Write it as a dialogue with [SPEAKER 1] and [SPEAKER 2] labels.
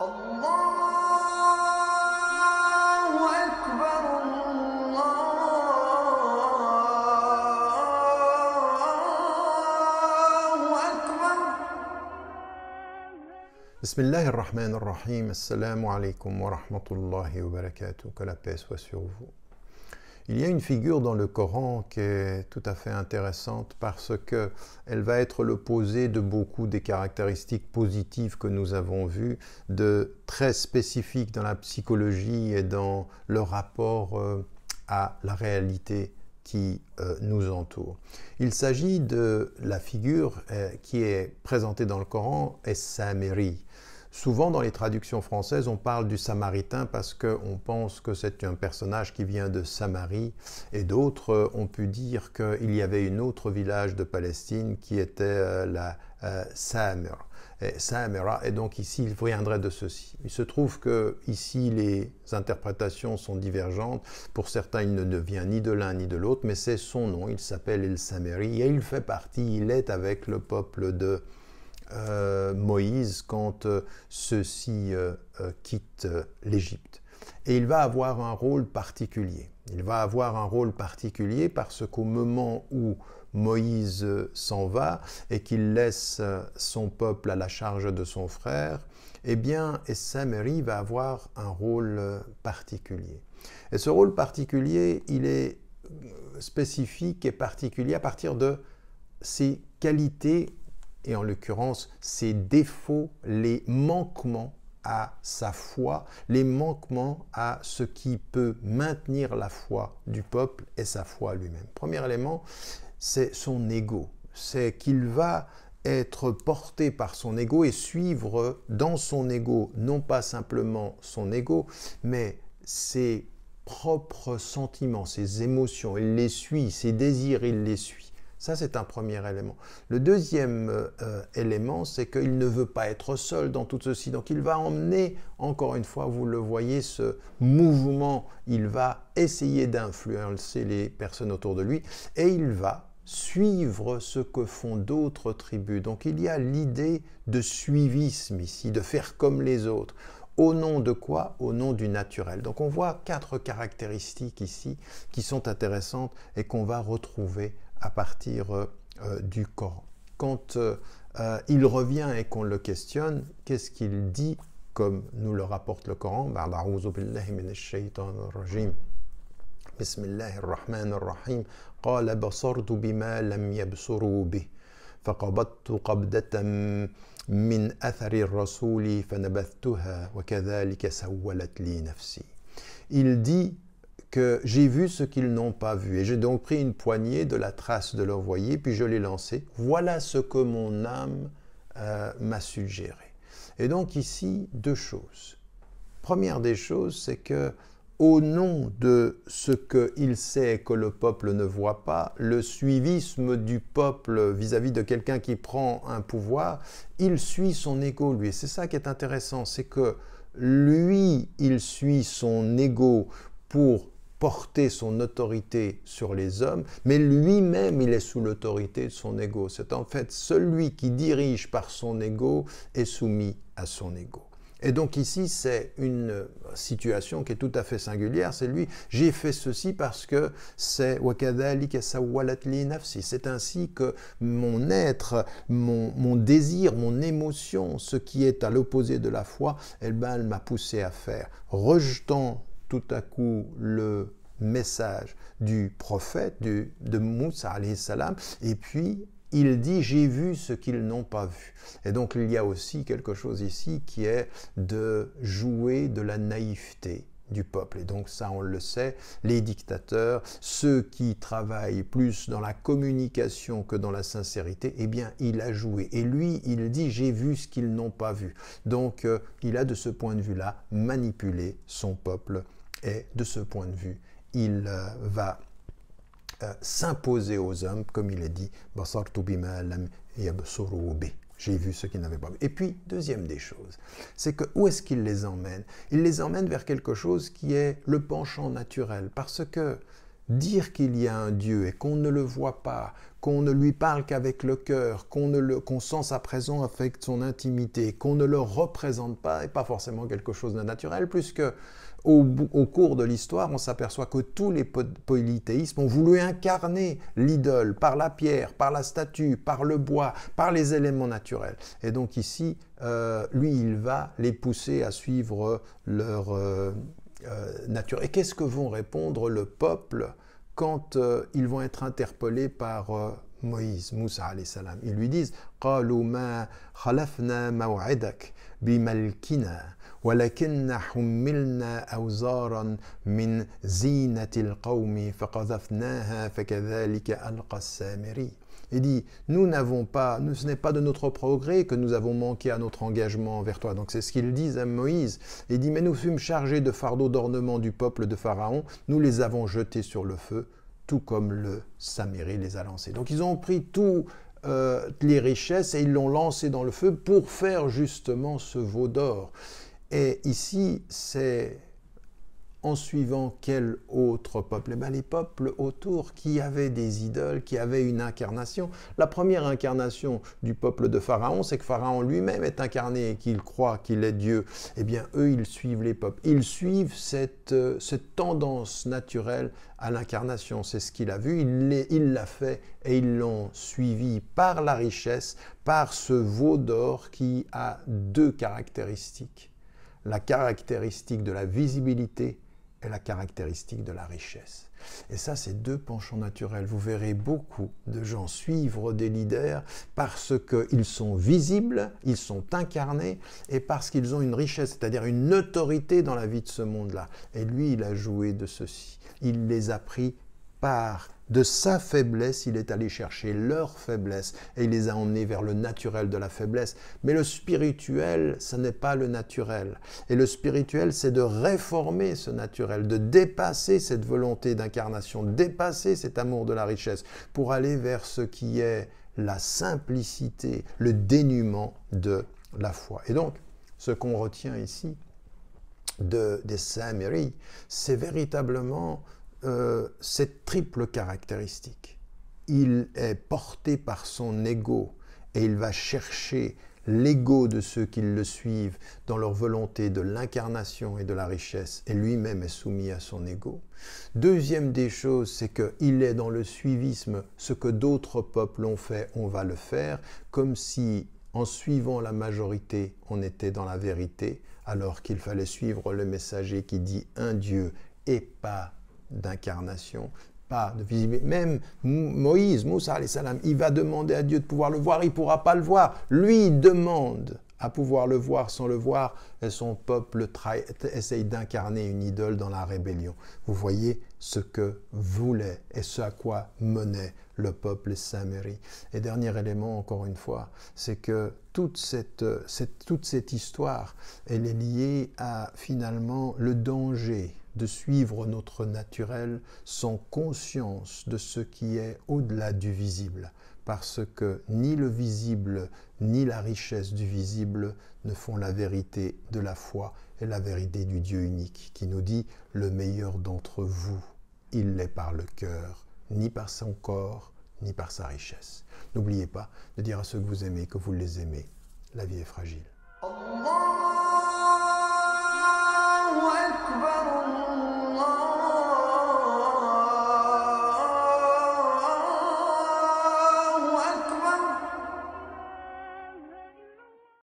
[SPEAKER 1] بسم الله الرحمن الرحيم السلام عليكم ورحمة الله وبركاته كلا بيس وسيوفو Il y a une figure dans le Coran qui est tout à fait intéressante parce que elle va être l'opposé de beaucoup des caractéristiques positives que nous avons vues, de très spécifiques dans la psychologie et dans le rapport euh, à la réalité qui euh, nous entoure. Il s'agit de la figure euh, qui est présentée dans le Coran, Es-Samiri. Souvent dans les traductions françaises, on parle du Samaritain parce qu'on pense que c'est un personnage qui vient de Samarie et d'autres euh, ont pu dire qu'il y avait une autre village de Palestine qui était euh, la euh, Samer. Et donc ici il viendrait de ceci. Il se trouve que ici les interprétations sont divergentes. Pour certains, il ne devient ni de l'un ni de l'autre, mais c'est son nom. Il s'appelle El Samaritain et il fait partie, il est avec le peuple de euh, Moïse quand euh, ceux-ci euh, quittent l'Égypte. Et il va avoir un rôle particulier. Il va avoir un rôle particulier parce qu'au moment où Moïse s'en va et qu'il laisse son peuple à la charge de son frère, eh bien, Sameri va avoir un rôle particulier. Et ce rôle particulier, il est spécifique et particulier à partir de ses qualités et en l'occurrence ses défauts, les manquements à sa foi, les manquements à ce qui peut maintenir la foi du peuple et sa foi lui-même. Premier élément, c'est son ego. C'est qu'il va être porté par son ego et suivre dans son ego, non pas simplement son ego, mais ses propres sentiments, ses émotions. Il les suit, ses désirs, il les suit. Ça, c'est un premier élément. Le deuxième euh, euh, élément, c'est qu'il ne veut pas être seul dans tout ceci. Donc, il va emmener, encore une fois, vous le voyez, ce mouvement. Il va essayer d'influencer les personnes autour de lui et il va suivre ce que font d'autres tribus. Donc, il y a l'idée de suivisme ici, de faire comme les autres. Au nom de quoi Au nom du naturel. Donc on voit quatre caractéristiques ici qui sont intéressantes et qu'on va retrouver à partir euh, euh du Coran. Quand euh, euh, il revient et qu'on le questionne, qu'est-ce qu'il dit comme nous le rapporte le Coran بسم الله الرحمن الرحيم قال بصرت بما لم يبصروا به فقبضت قبضة من أثر الرسول فنبذتها وكذلك سولت لي نفسي Il dit que j'ai vu ce qu'ils n'ont pas vu. Et j'ai donc pris une poignée de la trace de leur voyer, puis je l'ai lancé. Voilà ce que mon âme euh, m'a suggéré. Et donc ici, deux choses. Première des choses, c'est que au nom de ce qu'il sait que le peuple ne voit pas, le suivisme du peuple vis-à-vis de quelqu'un qui prend un pouvoir, il suit son égo, lui. Et c'est ça qui est intéressant, c'est que lui, il suit son ego pour porter son autorité sur les hommes, mais lui-même, il est sous l'autorité de son ego. C'est en fait celui qui dirige par son ego est soumis à son ego. Et donc ici, c'est une situation qui est tout à fait singulière. C'est lui, j'ai fait ceci parce que c'est nafsi » C'est ainsi que mon être, mon, désir, mon émotion, ce qui est à l'opposé de la foi, eh ben, elle m'a poussé à faire. Rejetant tout à coup le message du prophète, de Moussa, salam, et puis il dit j'ai vu ce qu'ils n'ont pas vu. Et donc il y a aussi quelque chose ici qui est de jouer de la naïveté du peuple. Et donc ça, on le sait, les dictateurs, ceux qui travaillent plus dans la communication que dans la sincérité, eh bien, il a joué. Et lui, il dit, j'ai vu ce qu'ils n'ont pas vu. Donc, euh, il a de ce point de vue-là manipulé son peuple et de ce point de vue, il euh, va euh, s'imposer aux hommes, comme il est dit, j'ai vu ce qui n'avait pas vu. Et puis, deuxième des choses, c'est que où est-ce qu'il les emmène Il les emmène vers quelque chose qui est le penchant naturel, parce que dire qu'il y a un Dieu et qu'on ne le voit pas, qu'on ne lui parle qu'avec le cœur, qu'on ne le, qu'on sent sa présence avec son intimité, qu'on ne le représente pas, et pas forcément quelque chose de naturel, puisque au, au cours de l'histoire, on s'aperçoit que tous les polythéismes ont voulu incarner l'idole par la pierre, par la statue, par le bois, par les éléments naturels. Et donc ici, euh, lui, il va les pousser à suivre leur... Euh, euh, nature. Et qu'est-ce que vont répondre le peuple quand euh, ils vont être interpellés par euh, Moïse, Moussa salam, ils lui disent Il dit, nous n'avons pas, ce n'est pas de notre progrès que nous avons manqué à notre engagement envers toi. Donc c'est ce qu'ils disent à Moïse. Il dit, mais nous fûmes chargés de fardeaux d'ornement du peuple de Pharaon, nous les avons jetés sur le feu, tout comme le Samiri les a lancés. Donc ils ont pris toutes euh, les richesses et ils l'ont lancé dans le feu pour faire justement ce veau d'or. Et ici, c'est en suivant quel autre peuple eh bien, Les peuples autour qui avaient des idoles, qui avaient une incarnation. La première incarnation du peuple de Pharaon, c'est que Pharaon lui-même est incarné et qu'il croit qu'il est Dieu. Eh bien, eux, ils suivent les peuples. Ils suivent cette, euh, cette tendance naturelle à l'incarnation. C'est ce qu'il a vu, il l'a fait et ils l'ont suivi par la richesse, par ce veau d'or qui a deux caractéristiques. La caractéristique de la visibilité, est la caractéristique de la richesse. Et ça, c'est deux penchants naturels. Vous verrez beaucoup de gens suivre des leaders parce qu'ils sont visibles, ils sont incarnés et parce qu'ils ont une richesse, c'est-à-dire une autorité dans la vie de ce monde-là. Et lui, il a joué de ceci. Il les a pris par de sa faiblesse, il est allé chercher leur faiblesse et il les a emmenés vers le naturel de la faiblesse. Mais le spirituel, ce n'est pas le naturel. Et le spirituel, c'est de réformer ce naturel, de dépasser cette volonté d'incarnation, dépasser cet amour de la richesse pour aller vers ce qui est la simplicité, le dénuement de la foi. Et donc, ce qu'on retient ici de, des Saint-Méry, c'est véritablement euh, cette triple caractéristique. Il est porté par son ego et il va chercher l'ego de ceux qui le suivent dans leur volonté de l'incarnation et de la richesse, et lui-même est soumis à son ego. Deuxième des choses, c'est qu'il est dans le suivisme, ce que d'autres peuples ont fait, on va le faire, comme si en suivant la majorité, on était dans la vérité, alors qu'il fallait suivre le messager qui dit un Dieu et pas d'incarnation, pas de visibilité. Même Moïse, Moussa, salam, il va demander à Dieu de pouvoir le voir, il ne pourra pas le voir. Lui demande à pouvoir le voir sans le voir, et son peuple essaye d'incarner une idole dans la rébellion. Vous voyez ce que voulait et ce à quoi menait le peuple saméri. Et dernier élément, encore une fois, c'est que toute cette, toute cette histoire, elle est liée à finalement le danger de suivre notre naturel sans conscience de ce qui est au-delà du visible, parce que ni le visible ni la richesse du visible ne font la vérité de la foi et la vérité du Dieu unique, qui nous dit le meilleur d'entre vous, il l'est par le cœur, ni par son corps, ni par sa richesse. N'oubliez pas de dire à ceux que vous aimez que vous les aimez. La vie est fragile. أكبر الله